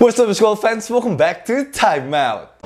What's up school fans, welcome back to Time Out.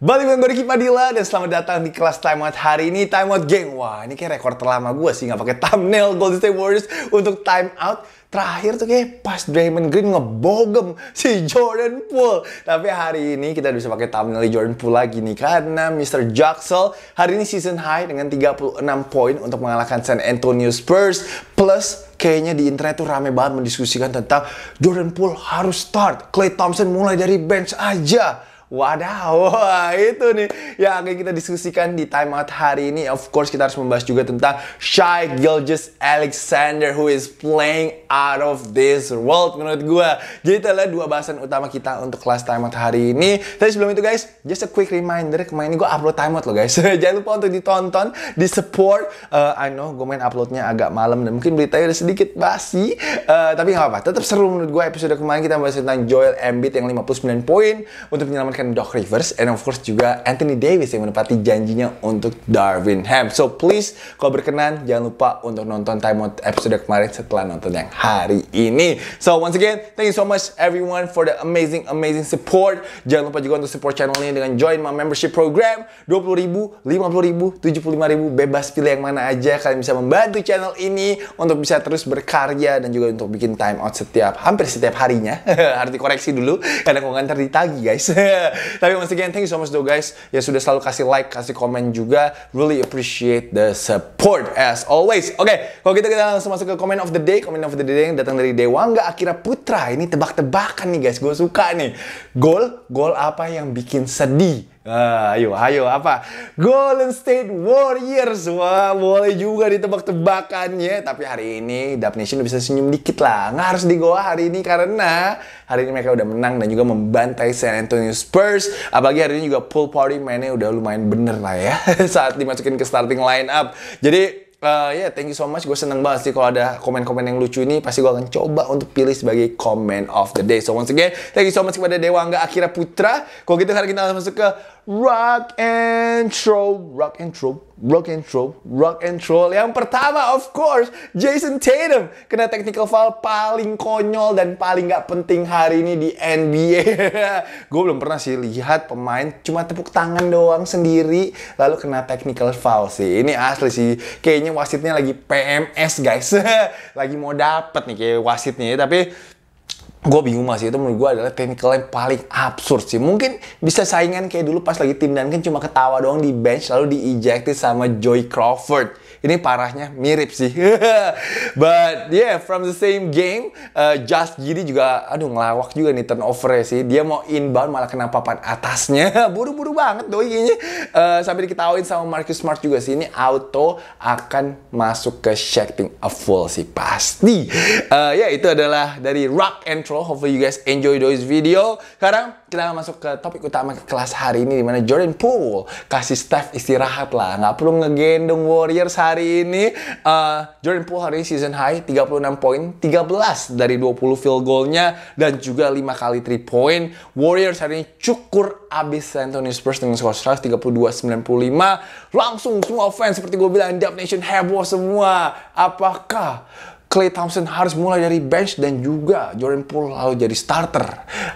Balik dengan gue Riki Padilla dan selamat datang di kelas Time Out hari ini Time Out geng Wah ini kayak rekor terlama gue sih nggak pakai thumbnail Golden State Warriors untuk Time Out Terakhir tuh kayak pas Draymond Green ngebogem si Jordan Poole. Tapi hari ini kita bisa pakai thumbnail Jordan Poole lagi nih. Karena Mr. Jaxel hari ini season high dengan 36 poin untuk mengalahkan San Antonio Spurs. Plus kayaknya di internet tuh rame banget mendiskusikan tentang Jordan Poole harus start. Klay Thompson mulai dari bench aja. Wadaw, itu nih yang akan kita diskusikan di Time Out hari ini. Of course kita harus membahas juga tentang Shy Gilgis Alexander who is playing out of this world menurut gue. Jadi kita lihat dua bahasan utama kita untuk kelas Time Out hari ini. Tapi sebelum itu guys, just a quick reminder kemarin gue upload Time Out loh guys. Jangan lupa untuk ditonton, di support. Uh, eh, I know gue main uploadnya agak malam dan mungkin beritanya udah sedikit basi. Uh, tapi nggak apa-apa, tetap seru menurut gue episode kemarin kita membahas tentang Joel Embiid yang 59 poin untuk menyelamatkan akan Doc Rivers and of course juga Anthony Davis yang menepati janjinya untuk Darwin Ham. So please kalau berkenan jangan lupa untuk nonton Time Out episode kemarin setelah nonton yang hari ini. So once again, thank you so much everyone for the amazing amazing support. Jangan lupa juga untuk support channel ini dengan join my membership program 20 ribu, 50 ribu, 75 ribu, bebas pilih yang mana aja. Kalian bisa membantu channel ini untuk bisa terus berkarya dan juga untuk bikin time out setiap hampir setiap harinya. Harus dikoreksi dulu karena kalau ngantar ditagi guys. Tapi once again, thank you so much though guys. Ya sudah selalu kasih like, kasih komen juga. Really appreciate the support as always. Oke, okay, kalau gitu kita langsung masuk ke comment of the day. Comment of the day yang datang dari Dewangga Akira Putra. Ini tebak-tebakan nih guys, gue suka nih. Gol, gol apa yang bikin sedih? Uh, ayo, ayo apa? Golden State Warriors. Wah, boleh juga ditebak-tebakannya. Tapi hari ini Dub Nation bisa senyum dikit lah. Nggak harus di Goa hari ini karena hari ini mereka udah menang dan juga membantai San Antonio Spurs. Apalagi hari ini juga pool party mainnya udah lumayan bener lah ya. Saat dimasukin ke starting line up. Jadi uh, ya yeah, thank you so much. Gue seneng banget sih kalau ada komen-komen yang lucu ini. Pasti gue akan coba untuk pilih sebagai comment of the day. So once again, thank you so much kepada Dewa Angga Akira Putra. Kalau gitu sekarang kita langsung masuk ke Rock and Throw. Rock and Throw Rock and Troll, Rock and Troll Yang pertama, of course, Jason Tatum kena technical foul paling konyol dan paling nggak penting hari ini di NBA. gue belum pernah sih lihat pemain cuma tepuk tangan doang sendiri lalu kena technical foul sih. Ini asli sih, kayaknya wasitnya lagi PMS guys, lagi mau dapet nih kayak wasitnya. Ya. Tapi gue bingung masih itu menurut gue adalah technical yang paling absurd sih mungkin bisa saingan kayak dulu pas lagi tim dan kan cuma ketawa doang di bench lalu di ejected sama Joy Crawford ini parahnya mirip sih. But yeah, from the same game, uh, Just Giri juga, aduh ngelawak juga nih turnover sih. Dia mau inbound malah kena papan atasnya. Buru-buru banget doi kayaknya. Uh, sampai diketawain sama Marcus Smart juga sih. Ini auto akan masuk ke Shacking a Full sih pasti. Uh, ya yeah, itu adalah dari Rock and Troll. Hopefully you guys enjoy those video. Sekarang kita masuk ke topik utama kelas hari ini dimana Jordan Poole kasih Steph istirahat lah. Nggak perlu ngegendong Warriors hari hari ini uh, Jordan Poole hari ini season high 36 poin, 13 dari 20 field goalnya dan juga 5 kali 3 point. Warriors hari ini cukur abis San Antonio Spurs dengan skor 132-95. Langsung semua fans seperti gue bilang Dub Nation heboh semua. Apakah Clay Thompson harus mulai dari bench dan juga Jordan Poole lalu jadi starter.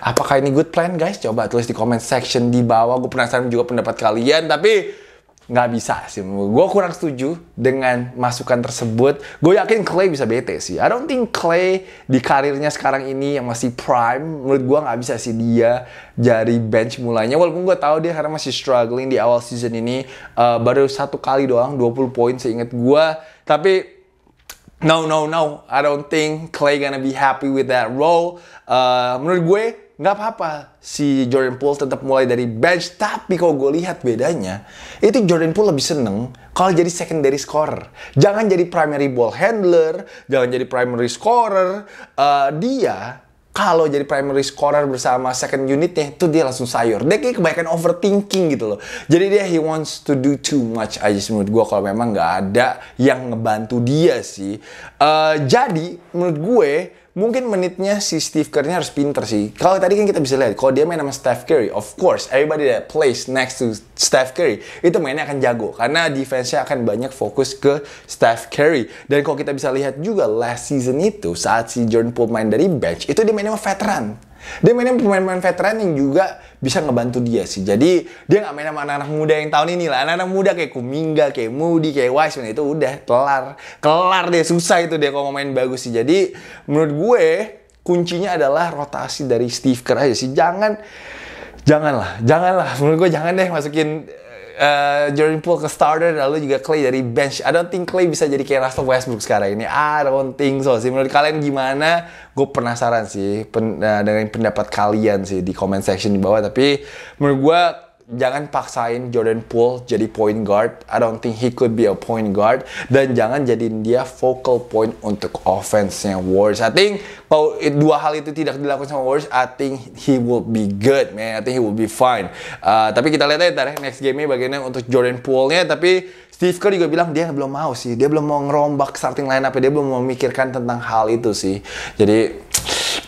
Apakah ini good plan guys? Coba tulis di comment section di bawah. Gue penasaran juga pendapat kalian. Tapi nggak bisa sih. Gue kurang setuju dengan masukan tersebut. Gue yakin Clay bisa bete sih. I don't think Clay di karirnya sekarang ini yang masih prime, menurut gue nggak bisa sih dia dari bench mulainya. Walaupun gue tahu dia karena masih struggling di awal season ini. Uh, baru satu kali doang, 20 poin seingat gue. Tapi No, no, no. I don't think Clay gonna be happy with that role. Uh, menurut gue, nggak apa-apa si Jordan Poole tetap mulai dari bench tapi kalau gue lihat bedanya itu Jordan Poole lebih seneng kalau jadi secondary scorer jangan jadi primary ball handler jangan jadi primary scorer uh, dia kalau jadi primary scorer bersama second unitnya itu dia langsung sayur. Dia kayak kebanyakan overthinking gitu loh. Jadi dia he wants to do too much aja menurut gue kalau memang nggak ada yang ngebantu dia sih. Uh, jadi menurut gue mungkin menitnya si Steve ini harus pinter sih. Kalau tadi kan kita bisa lihat, kalau dia main sama Steph Curry, of course, everybody that plays next to Steph Curry, itu mainnya akan jago. Karena defense-nya akan banyak fokus ke Steph Curry. Dan kalau kita bisa lihat juga, last season itu, saat si Jordan Poole main dari bench, itu dia mainnya sama veteran dia mainnya pemain-pemain veteran yang juga bisa ngebantu dia sih. Jadi dia nggak main sama anak-anak muda yang tahun ini lah. Anak-anak muda kayak Kuminga, kayak Moody, kayak Wiseman nah, itu udah kelar. Kelar deh, susah itu dia kalau main bagus sih. Jadi menurut gue kuncinya adalah rotasi dari Steve Kerr aja sih. Jangan, janganlah, janganlah. Menurut gue jangan deh masukin Eh, Jordan Poole ke starter lalu juga Clay dari bench. I don't think Clay bisa jadi kayak Russell Westbrook sekarang ini. I don't think so sih. Menurut kalian gimana? Gue penasaran sih pen, uh, dengan pendapat kalian sih di comment section di bawah. Tapi menurut gue jangan paksain Jordan Poole jadi point guard. I don't think he could be a point guard. Dan jangan jadiin dia focal point untuk offense-nya Warriors. I think kalau dua hal itu tidak dilakukan sama Warriors, I think he will be good, man. I think he will be fine. Uh, tapi kita lihat aja ntar ya, next game-nya bagaimana untuk Jordan Poole-nya. Tapi Steve Kerr juga bilang dia belum mau sih. Dia belum mau ngerombak starting line up. Dia belum memikirkan tentang hal itu sih. Jadi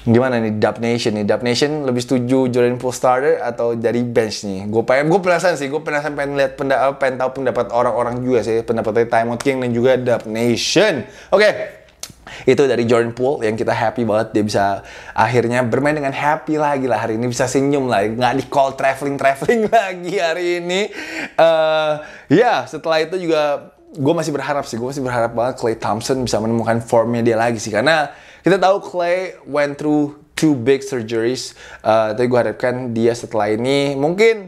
Gimana nih Dub Nation nih? Dub Nation lebih setuju Jordan Poole starter atau dari bench nih? Gue pengen, gue penasaran sih, gue penasaran pengen lihat pendapat, eh, pengen tahu pendapat orang-orang juga sih, pendapat dari Time Out King dan juga Dub Nation. Oke, okay itu dari Jordan Poole yang kita happy banget dia bisa akhirnya bermain dengan happy lagi lah hari ini bisa senyum lah nggak di call traveling traveling lagi hari ini uh, ya yeah, setelah itu juga gue masih berharap sih gue masih berharap banget Clay Thompson bisa menemukan formnya dia lagi sih karena kita tahu Clay went through two big surgeries. Uh, tapi gue harapkan dia setelah ini mungkin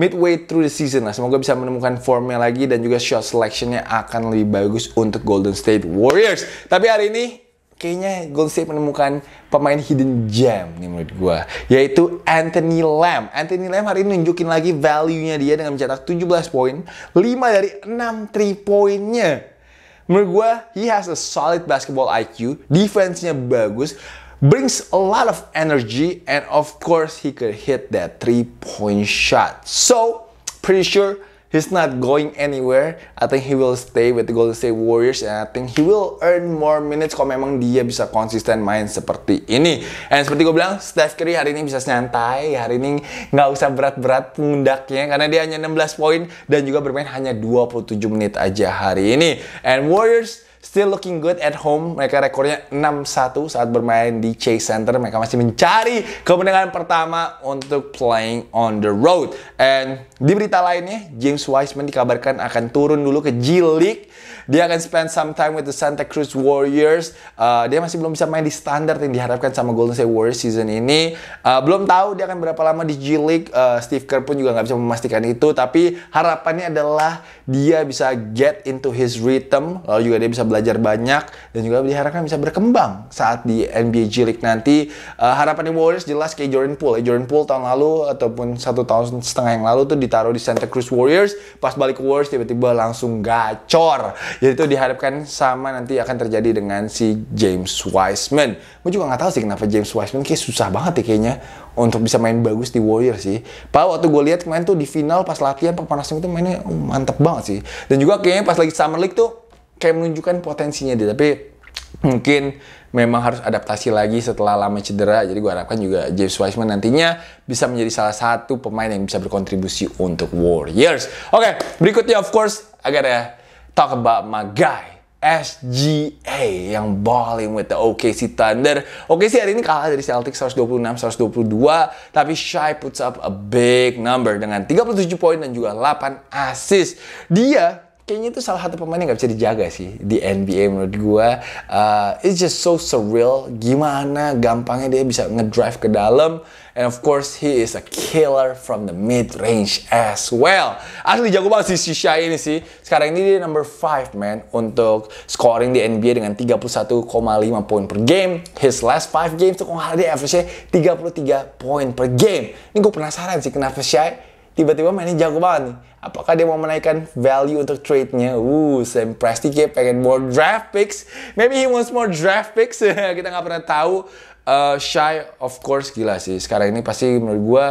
midway through the season lah. Semoga bisa menemukan formnya lagi dan juga shot selectionnya akan lebih bagus untuk Golden State Warriors. Tapi hari ini kayaknya Golden State menemukan pemain hidden gem nih menurut gue. Yaitu Anthony Lamb. Anthony Lamb hari ini nunjukin lagi value-nya dia dengan mencetak 17 poin. 5 dari 6 3 poinnya menurut gue he has a solid basketball IQ, defense-nya bagus, brings a lot of energy, and of course he could hit that three-point shot. So pretty sure he's not going anywhere. I think he will stay with the Golden State Warriors and I think he will earn more minutes kalau memang dia bisa konsisten main seperti ini. And seperti gue bilang, Steph Curry hari ini bisa santai, hari ini nggak usah berat-berat pundaknya karena dia hanya 16 poin dan juga bermain hanya 27 menit aja hari ini. And Warriors still looking good at home. Mereka rekornya 6-1 saat bermain di Chase Center. Mereka masih mencari kemenangan pertama untuk playing on the road. And di berita lainnya, James Wiseman dikabarkan akan turun dulu ke G League. Dia akan spend some time with the Santa Cruz Warriors. Uh, dia masih belum bisa main di standar yang diharapkan sama Golden State Warriors season ini. Uh, belum tahu dia akan berapa lama di G League. Uh, Steve Kerr pun juga nggak bisa memastikan itu. Tapi harapannya adalah dia bisa get into his rhythm. Lalu juga dia bisa belajar banyak. Dan juga diharapkan bisa berkembang saat di NBA G League nanti. Uh, harapannya Warriors jelas kayak Jordan Poole. Eh, Jordan Poole tahun lalu ataupun satu tahun setengah yang lalu tuh di ditaruh di Santa Cruz Warriors pas balik ke Warriors tiba-tiba langsung gacor jadi itu diharapkan sama nanti akan terjadi dengan si James Wiseman gue juga gak tahu sih kenapa James Wiseman kayak susah banget ya kayaknya untuk bisa main bagus di Warriors sih. Pak waktu gue lihat kemarin tuh di final pas latihan pemanasan itu mainnya mantep banget sih. Dan juga kayaknya pas lagi Summer League tuh kayak menunjukkan potensinya dia. Tapi mungkin memang harus adaptasi lagi setelah lama cedera. Jadi gue harapkan juga James Wiseman nantinya bisa menjadi salah satu pemain yang bisa berkontribusi untuk Warriors. Oke, okay, berikutnya of course I gotta talk about my guy. SGA yang balling with the OKC Thunder. Oke sih hari ini kalah dari Celtics 126-122, tapi Shy puts up a big number dengan 37 poin dan juga 8 assist. Dia kayaknya itu salah satu pemain yang nggak bisa dijaga sih di NBA menurut gue. Uh, it's just so surreal. Gimana gampangnya dia bisa ngedrive ke dalam. And of course he is a killer from the mid range as well. Asli jago banget si Shisha ini sih. Sekarang ini dia number 5 man untuk scoring di NBA dengan 31,5 poin per game. His last 5 games tuh kalau dia average-nya 33 poin per game. Ini gue penasaran sih kenapa Shisha tiba-tiba mainnya jago banget nih. Apakah dia mau menaikkan value untuk trade-nya? Uh, Sam Presti kayak pengen more draft picks. Maybe he wants more draft picks. Kita nggak pernah tahu. Uh, eh, Shy, of course, gila sih. Sekarang ini pasti menurut gue,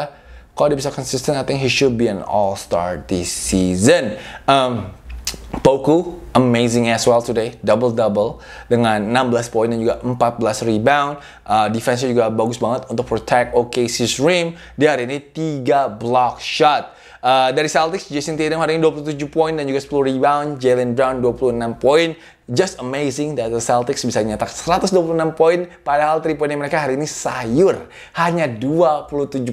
kalau dia bisa konsisten, I think he should be an all-star this season. Um, Poku amazing as well today, double double dengan 16 poin dan juga 14 rebound. Uh, defense juga bagus banget untuk protect OKC's rim. Di hari ini 3 block shot. Uh, dari Celtics, Jason Tatum hari ini 27 poin dan juga 10 rebound. Jalen Brown 26 poin just amazing that the Celtics bisa nyetak 126 poin padahal 3 poinnya mereka hari ini sayur hanya 27%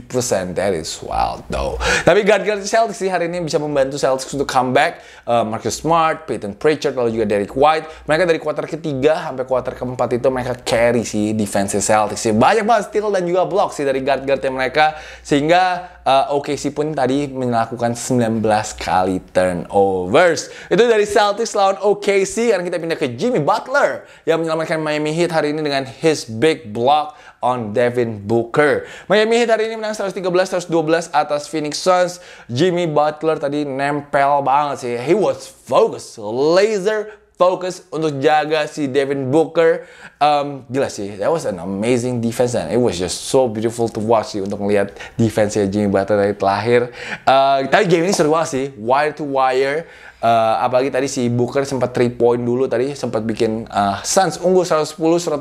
that is wild though tapi guard-guard Celtics sih hari ini bisa membantu Celtics untuk comeback uh, Marcus Smart, Peyton Pritchard lalu juga Derek White mereka dari kuarter ketiga sampai kuarter keempat itu mereka carry sih defense Celtics sih banyak banget steal dan juga block sih dari guard-guardnya mereka sehingga uh, OKC pun tadi melakukan 19 kali turnovers itu dari Celtics lawan OKC karena kita kita pindah ke Jimmy Butler yang menyelamatkan Miami Heat hari ini dengan his big block on Devin Booker. Miami Heat hari ini menang 113-112 atas Phoenix Suns. Jimmy Butler tadi nempel banget sih. He was focused, laser focused untuk jaga si Devin Booker. Um, gila sih, that was an amazing defense and it was just so beautiful to watch sih untuk melihat defense-nya Jimmy Butler dari terakhir. Uh, tapi game ini seru banget sih, wire to wire. Uh, apalagi tadi si Booker sempat 3 point dulu tadi sempat bikin uh, Suns unggul 110 109.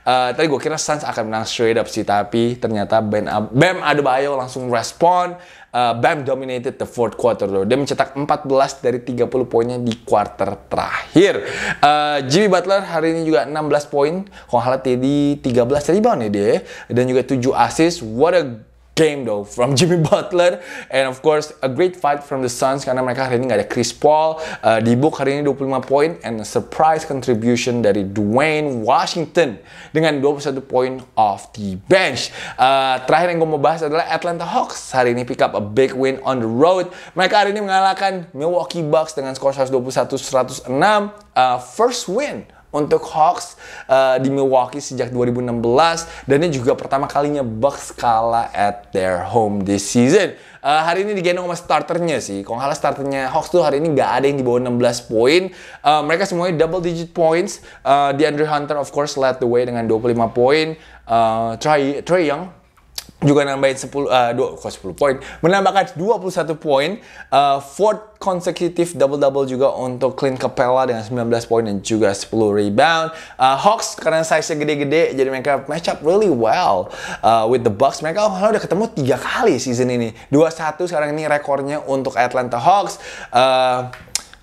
Uh, tadi gue kira Suns akan menang straight up sih tapi ternyata Ben uh, Bam Adebayo langsung respon. Uh, eh, Bam dominated the fourth quarter loh. Dia mencetak 14 dari 30 poinnya di quarter terakhir. Uh, Jimmy Butler hari ini juga 16 poin. kohala tadi 13 rebound ya dia ya. dan juga 7 assist. What a game though from Jimmy Butler and of course a great fight from the Suns karena mereka hari ini nggak ada Chris Paul uh, di book hari ini 25 poin and a surprise contribution dari Dwayne Washington dengan 21 poin off the bench uh, terakhir yang gue mau bahas adalah Atlanta Hawks hari ini pick up a big win on the road mereka hari ini mengalahkan Milwaukee Bucks dengan skor 121-106 uh, first win untuk Hawks uh, di Milwaukee sejak 2016 dan ini juga pertama kalinya Bucks kalah at their home this season. Uh, hari ini digendong sama starternya sih. Kalau nggak starternya Hawks tuh hari ini nggak ada yang di bawah 16 poin. Uh, mereka semuanya double digit points. Uh, DeAndre Hunter of course led the way dengan 25 poin. Uh, Trey, Trey Young juga nambahin 10 uh, 2 kok 10 poin, menambahkan 21 poin, uh, fourth consecutive double double juga untuk Clint Capella dengan 19 poin dan juga 10 rebound. Uh, Hawks karena size-nya gede-gede jadi mereka match up really well uh, with the Bucks. Mereka oh, udah ketemu tiga kali season ini. 2-1 sekarang ini rekornya untuk Atlanta Hawks. Uh,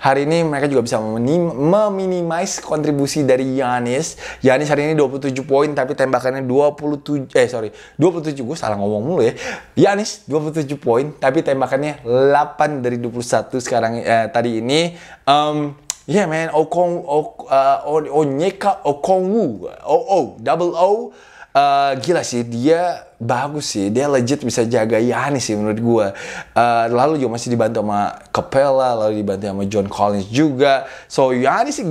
hari ini mereka juga bisa meminim meminimize kontribusi dari Yanis. Yanis hari ini 27 poin tapi tembakannya 27 eh sorry 27 gue salah ngomong mulu ya. Yanis 27 poin tapi tembakannya 8 dari 21 sekarang eh, tadi ini. Um, ya yeah man, Okong, ok, uh, Onyeka Okongwu, OO, double O, uh, gila sih dia bagus sih dia legit bisa jaga Yani sih menurut gue uh, lalu juga masih dibantu sama Capella lalu dibantu sama John Collins juga so Yani sih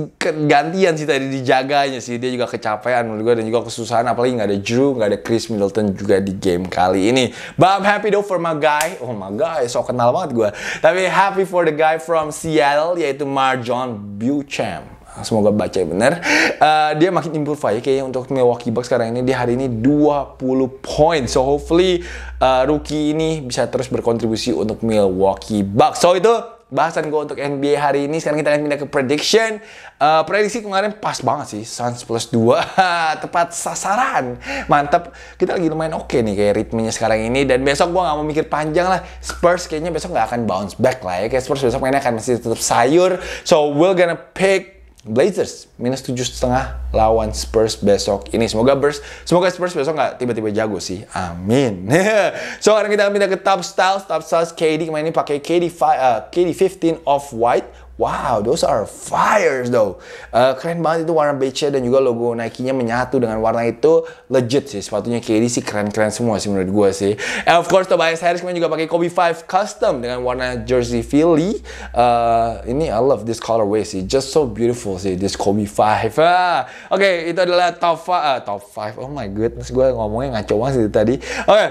gantian sih tadi dijaganya sih dia juga kecapean menurut gue dan juga kesusahan apalagi nggak ada Drew nggak ada Chris Middleton juga di game kali ini but I'm happy though for my guy oh my guy so kenal banget gue tapi happy for the guy from Seattle yaitu Marjon Buchamp semoga baca benar. Uh, dia makin improve aja kayaknya untuk Milwaukee Bucks sekarang ini dia hari ini 20 poin. So hopefully uh, rookie ini bisa terus berkontribusi untuk Milwaukee Bucks. So itu bahasan gue untuk NBA hari ini. Sekarang kita akan pindah ke prediction. Uh, prediksi kemarin pas banget sih, Suns plus 2. Tepat sasaran. Mantap. Kita lagi lumayan oke okay nih kayak ritmenya sekarang ini. Dan besok gue gak mau mikir panjang lah. Spurs kayaknya besok gak akan bounce back lah ya. Kayak Spurs besok mainnya akan masih tetap sayur. So we're gonna pick Blazers minus tujuh setengah lawan Spurs besok ini. Semoga Spurs, semoga Spurs besok nggak tiba-tiba jago sih. Amin. so sekarang kita pindah ke top style top style KD kemarin ini pakai KD five, uh, KD fifteen off white Wow, those are fires though. Uh, keren banget itu warna beige dan juga logo Nike-nya menyatu dengan warna itu. Legit sih, sepatunya KD sih keren-keren semua sih menurut gue sih. And of course, Tobias Harris kemarin juga pakai Kobe 5 Custom dengan warna jersey Philly. Uh, ini I love this colorway sih, just so beautiful sih this Kobe 5. Ah. Oke, okay, itu adalah top 5. Uh, eh, top 5, oh my goodness, gue ngomongnya ngaco banget sih tadi. Oke. Okay.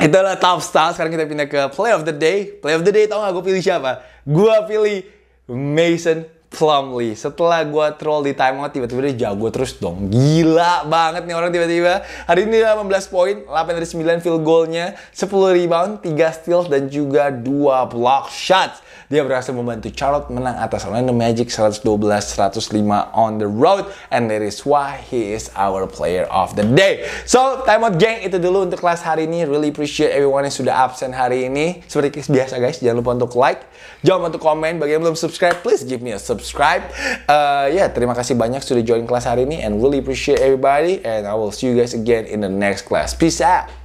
adalah top star. Sekarang kita pindah ke play of the day. Play of the day tau gak gue pilih siapa? Gue pilih Mason Plumlee. Setelah gue troll di timeout, tiba-tiba dia jago terus dong. Gila banget nih orang tiba-tiba. Hari ini 18 poin, 8 dari 9 field goalnya, 10 rebound, 3 steals, dan juga 2 block shots. Dia berhasil membantu Charlotte menang atas Orlando Magic 112-105 on the road. And that is why he is our player of the day. So, time out gang Itu dulu untuk kelas hari ini. Really appreciate everyone yang sudah absen hari ini. Seperti biasa guys, jangan lupa untuk like. Jangan lupa untuk komen. Bagi yang belum subscribe, please give me a subscribe. Uh, ya, yeah, terima kasih banyak sudah join kelas hari ini. And really appreciate everybody. And I will see you guys again in the next class. Peace out.